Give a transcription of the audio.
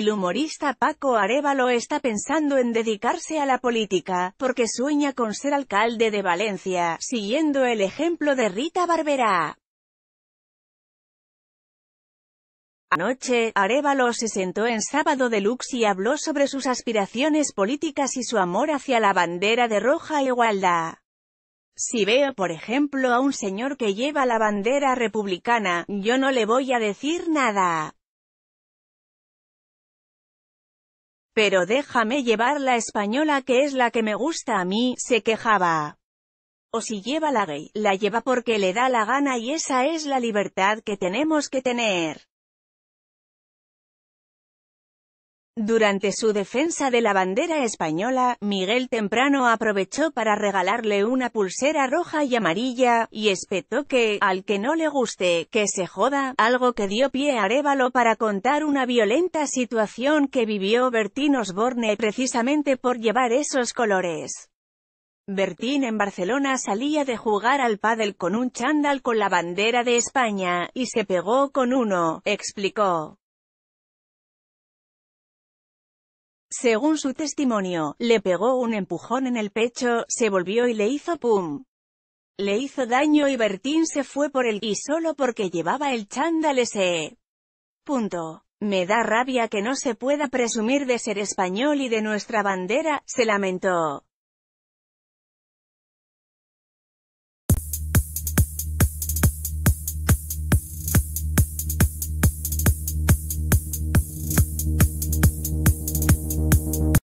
El humorista Paco Arevalo está pensando en dedicarse a la política, porque sueña con ser alcalde de Valencia, siguiendo el ejemplo de Rita Barberá. Anoche, Arevalo se sentó en Sábado Deluxe y habló sobre sus aspiraciones políticas y su amor hacia la bandera de roja igualdad. Si veo, por ejemplo, a un señor que lleva la bandera republicana, yo no le voy a decir nada. Pero déjame llevar la española que es la que me gusta a mí, se quejaba. O si lleva la gay, la lleva porque le da la gana y esa es la libertad que tenemos que tener. Durante su defensa de la bandera española, Miguel Temprano aprovechó para regalarle una pulsera roja y amarilla, y espetó que, al que no le guste, que se joda, algo que dio pie a Arevalo para contar una violenta situación que vivió Bertín Osborne precisamente por llevar esos colores. Bertín en Barcelona salía de jugar al pádel con un chándal con la bandera de España, y se pegó con uno, explicó. Según su testimonio, le pegó un empujón en el pecho, se volvió y le hizo pum. Le hizo daño y Bertín se fue por él, y solo porque llevaba el chándal ese. Punto. Me da rabia que no se pueda presumir de ser español y de nuestra bandera, se lamentó.